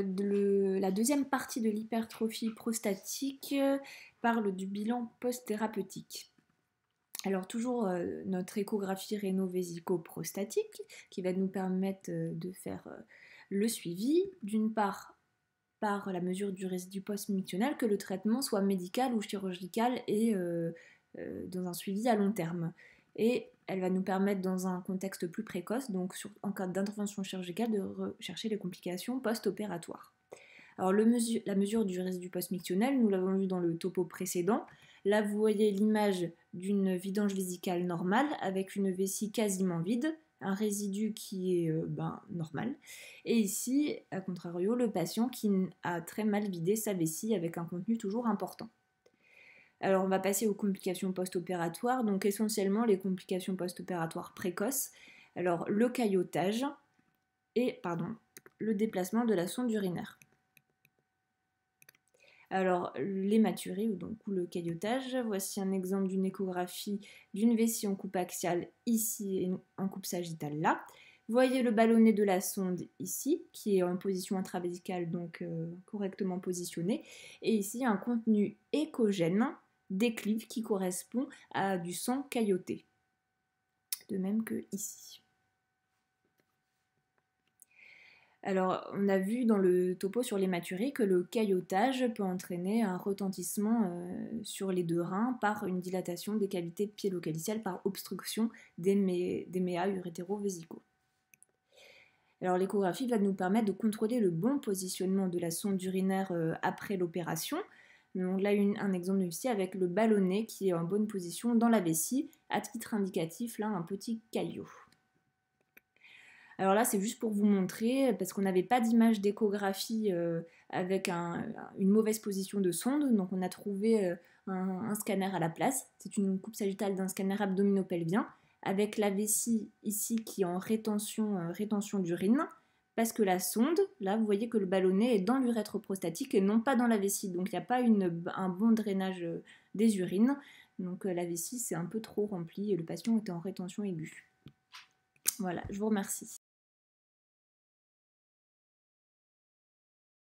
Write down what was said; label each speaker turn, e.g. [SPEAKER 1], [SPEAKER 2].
[SPEAKER 1] la deuxième partie de l'hypertrophie prostatique euh, parle du bilan post-thérapeutique. Alors toujours euh, notre échographie réno-vésico-prostatique qui va nous permettre euh, de faire le suivi, d'une part par la mesure du résidu post-mictionnel, que le traitement soit médical ou chirurgical et dans un suivi à long terme et elle va nous permettre dans un contexte plus précoce, donc en cas d'intervention chirurgicale, de rechercher les complications post-opératoires. Alors la mesure du résidu post-mictionnel, nous l'avons vu dans le topo précédent. Là, vous voyez l'image d'une vidange vésicale normale avec une vessie quasiment vide, un résidu qui est euh, ben, normal. Et ici, à contrario, le patient qui a très mal vidé sa vessie avec un contenu toujours important. Alors on va passer aux complications post-opératoires, donc essentiellement les complications post-opératoires précoces. Alors le caillotage et pardon, le déplacement de la sonde urinaire. Alors l'hématurie ou donc le caillotage, voici un exemple d'une échographie d'une vessie en coupe axiale ici et en coupe sagittale là. Voyez le ballonnet de la sonde ici, qui est en position intravésicale, donc euh, correctement positionné. Et ici, un contenu écogène déclive qui correspond à du sang cailloté. De même que ici. Alors, on a vu dans le topo sur les maturés que le caillotage peut entraîner un retentissement euh, sur les deux reins par une dilatation des cavités pied par obstruction des, des méas Alors, l'échographie va nous permettre de contrôler le bon positionnement de la sonde urinaire euh, après l'opération, on là, un exemple ici avec le ballonnet qui est en bonne position dans la vessie. À titre indicatif, là, un petit caillot. Alors là, c'est juste pour vous montrer, parce qu'on n'avait pas d'image d'échographie euh, avec une mauvaise position de sonde, donc on a trouvé euh, un, scanner à la place. C'est une coupe sagittale d'un scanner abdominopelvien, avec la vessie ici qui est en rétention, euh, rétention d'urine, parce que la sonde, là vous voyez que le ballonnet est dans l'urètre prostatique et non pas dans la vessie, donc il n'y a pas un bon drainage euh, des urines, donc euh, la vessie c'est un peu trop remplie et le patient était en rétention aiguë. Voilà, je vous remercie.